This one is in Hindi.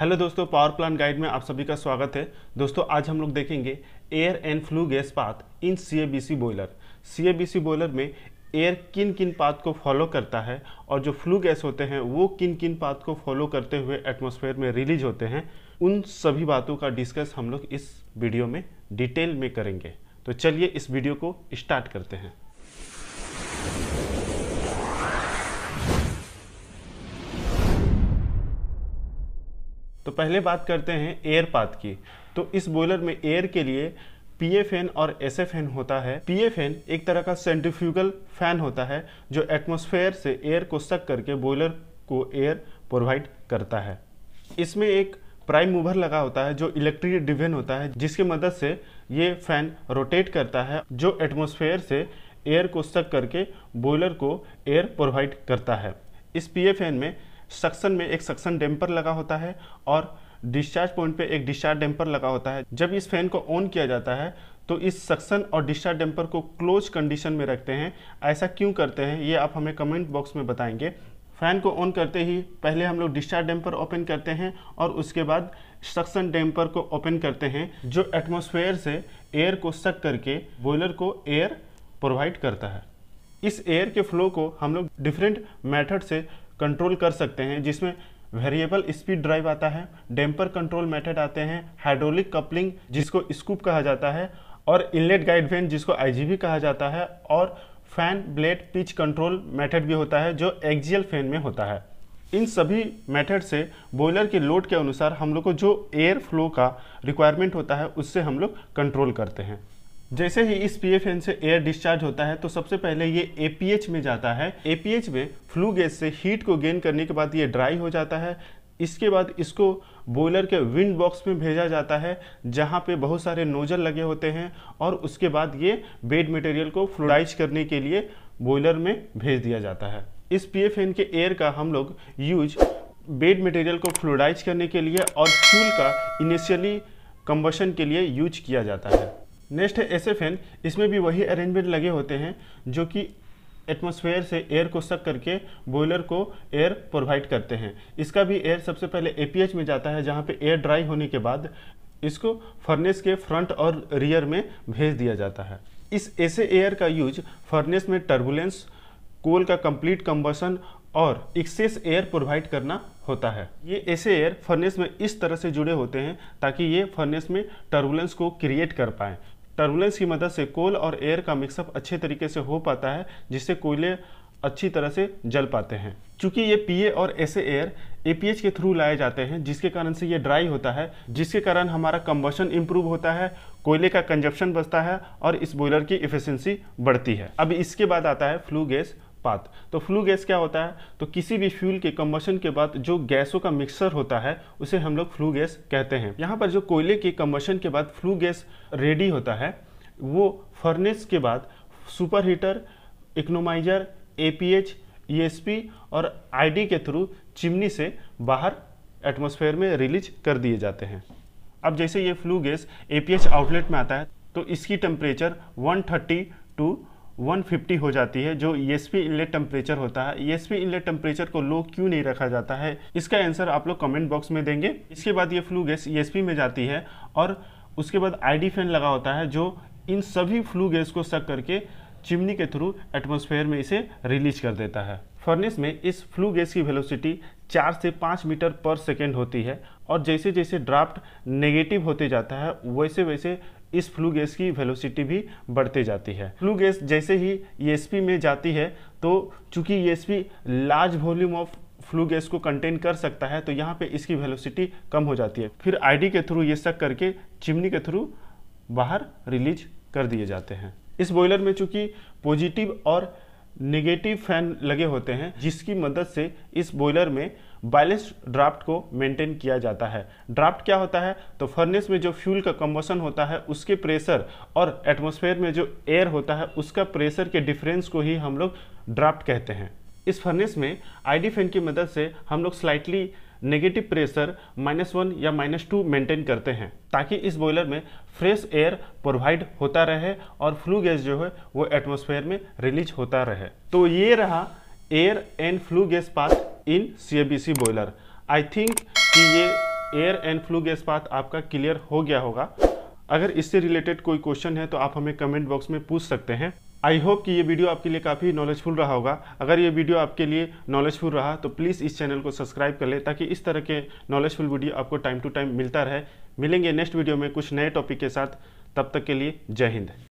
हेलो दोस्तों पावर प्लांट गाइड में आप सभी का स्वागत है दोस्तों आज हम लोग देखेंगे air and flue gas path in CABC boiler CABC boiler में एयर किन किन पाथ को फॉलो करता है और जो फ्लू गैस होते हैं वो किन किन पाथ को फॉलो करते हुए एटमॉस्फेयर में रिलीज होते हैं उन सभी बातों का डिस्कस हम लोग इस वीडियो में डिटेल में करेंगे तो चलिए इस वीडियो को स्टार्ट करते हैं तो पहले बात करते हैं एयर पाथ की तो इस बॉयलर में एयर के लिए पीएफएन और एसएफएन होता है पीएफएन एक तरह का सेंट्रीफ्यूगल फैन होता है जो एटमॉस्फेयर से एयर को सक करके बॉयलर को एयर प्रोवाइड करता है इसमें एक प्राइम मूवर लगा होता है जो इलेक्ट्रिक डिवेन होता है जिसके मदद से ये फैन रोटेट करता है जो एटमोसफेयर से एयर को सक करके बॉयलर को एयर प्रोवाइड करता है इस पीएफएन में सक्शन में एक सक्शन डैम्पर लगा होता है और डिस्चार्ज पॉइंट पे एक डिस्चार्ज डैम्पर लगा होता है जब इस फैन को ऑन किया जाता है तो इस सक्शन और डिस्चार्ज डैम्पर को क्लोज कंडीशन में रखते हैं ऐसा क्यों करते हैं ये आप हमें कमेंट बॉक्स में बताएंगे फैन को ऑन करते ही पहले हम लोग डिस्चार्ज डैम्पर ओपन करते हैं और उसके बाद सक्शन डैम्पर को ओपन करते हैं जो एटमोसफेयर से एयर को सक करके बॉयलर को एयर प्रोवाइड करता है इस एयर के फ्लो को हम लोग डिफरेंट मेथड से कंट्रोल कर सकते हैं जिसमें वेरिएबल स्पीड ड्राइव आता है डैम्पर कंट्रोल मेथड आते हैं हाइड्रोलिक कपलिंग जिसको स्कूप कहा जाता है और इनलेट गाइड फैन जिसको आईजीवी कहा जाता है और fan blade pitch control method भी होता है जो एक्जियल फैन में होता है इन सभी मेथड से बॉयलर के लोड के अनुसार हम लोग को जो एयर फ्लो का रिक्वायरमेंट होता है उससे हम लोग कंट्रोल करते हैं जैसे ही इस पीएफएन से एयर डिस्चार्ज होता है तो सबसे पहले ये एच में जाता है एच में फ्लू गैस से हीट को गेन करने के बाद ये ड्राई हो जाता है इसके बाद इसको बॉयलर के विंड बॉक्स में भेजा जाता है जहाँ पे बहुत सारे नोजल लगे होते हैं और उसके बाद ये बेड मटेरियल को फ्लोराइज करने के लिए बॉयलर में भेज दिया जाता है इस पीएफएन के एयर का हम लोग यूज बेड मटेरियल को फ्लोराइज करने के लिए और फ्यूल का इनिशियली कंबशन के लिए यूज किया जाता है नेक्स्ट है एस इसमें भी वही अरेंजमेंट लगे होते हैं जो कि एटमोसफेयर से एयर को सक करके बॉयलर को एयर प्रोवाइड करते हैं इसका भी एयर सबसे पहले ए में जाता है जहाँ पे एयर ड्राई होने के बाद इसको फर्नेस के फ्रंट और रियर में भेज दिया जाता है इस ऐसे एयर का यूज फर्नेस में टर्बुलेंस कोल का कंप्लीट कंबसन और एक्सेस एयर प्रोवाइड करना होता है ये ऐसे एयर फर्नेस में इस तरह से जुड़े होते हैं ताकि ये फर्नेस में टर्बुलेंस को क्रिएट कर पाएँ टर्बुलेंस की मदद से कोल और एयर का मिक्सअप अच्छे तरीके से हो पाता है जिससे कोयले अच्छी तरह से जल पाते हैं क्योंकि ये पीए और ऐसे एयर एपीएच के थ्रू लाए जाते हैं जिसके कारण से ये ड्राई होता है जिसके कारण हमारा कम्बशन इम्प्रूव होता है कोयले का कंजप्शन बचता है और इस बॉयलर की इफिशेंसी बढ़ती है अब इसके बाद आता है फ्लू गैस पाथ तो फ्लू गैस क्या होता है तो किसी भी फ्यूल के कम्बशन के बाद जो गैसों का मिक्सर होता है उसे हम लोग फ्लू गैस कहते हैं यहाँ पर जो कोयले के कम्बशन के बाद फ्लू गैस रेडी होता है वो फर्नेस के बाद super heater economizer A ESP और आईडी के थ्रू चिमनी से बाहर एटमोसफेयर में रिलीज कर दिए जाते हैं अब जैसे ये फ्लू गैस ए आउटलेट में आता है तो इसकी टेम्परेचर 130 टू 150 हो जाती है जो ई e इनलेट टेम्परेचर होता है ई e इनलेट टेम्परेचर को लो क्यों नहीं रखा जाता है इसका आंसर आप लोग कमेंट बॉक्स में देंगे इसके बाद ये फ्लू गैस ई में जाती है और उसके बाद आईडी फैन लगा होता है जो इन सभी फ्लू गैस को सक करके चिमनी के थ्रू एटमोसफेयर में इसे रिलीज कर देता है फर्नेस में इस फ्लू गैस की वेलोसिटी चार से पाँच मीटर पर सेकेंड होती है और जैसे जैसे ड्राफ्ट नेगेटिव होते जाता है वैसे वैसे इस फ्लू गैस की वेलोसिटी भी बढ़ती जाती है फ्लू गैस जैसे ही ई e में जाती है तो चूंकि ई large volume of flue gas को कंटेन कर सकता है तो यहाँ पे इसकी वेलोसिटी कम हो जाती है फिर आईडी के थ्रू ये सक करके चिमनी के थ्रू बाहर रिलीज कर दिए जाते हैं इस बॉयलर में चूंकि पॉजिटिव और नेगेटिव फैन लगे होते हैं जिसकी मदद से इस बॉयलर में बैलेंस ड्राफ्ट को मेंटेन किया जाता है ड्राफ्ट क्या होता है तो फर्नेस में जो फ्यूल का कम्बसन होता है उसके प्रेशर और एटमोसफेयर में जो एयर होता है उसका प्रेशर के डिफरेंस को ही हम लोग ड्राफ्ट कहते हैं इस फर्नेस में आईडी फैन की मदद से हम लोग slightly negative pressure minus one या माइनस टू मेंटेन करते हैं ताकि इस बॉयलर में फ्रेश एयर प्रोवाइड होता रहे और फ्लू गैस जो है वो एटमॉस्फेयर में रिलीज होता रहे तो ये रहा air and flue gas path in C boiler I think कि ये एयर एंड फ्लू गैस बात आपका क्लियर हो गया होगा अगर इससे रिलेटेड कोई क्वेश्चन है तो आप हमें कमेंट बॉक्स में पूछ सकते हैं आई होप कि ये वीडियो आपके लिए काफ़ी नॉलेजफुल रहा होगा अगर ये वीडियो आपके लिए नॉलेजफुल रहा तो प्लीज़ इस चैनल को सब्सक्राइब कर ले ताकि इस तरह के नॉलेजफुल वीडियो आपको टाइम टू टाइम मिलता रहे मिलेंगे नेक्स्ट वीडियो में कुछ नए टॉपिक के साथ तब तक के लिए जय हिंद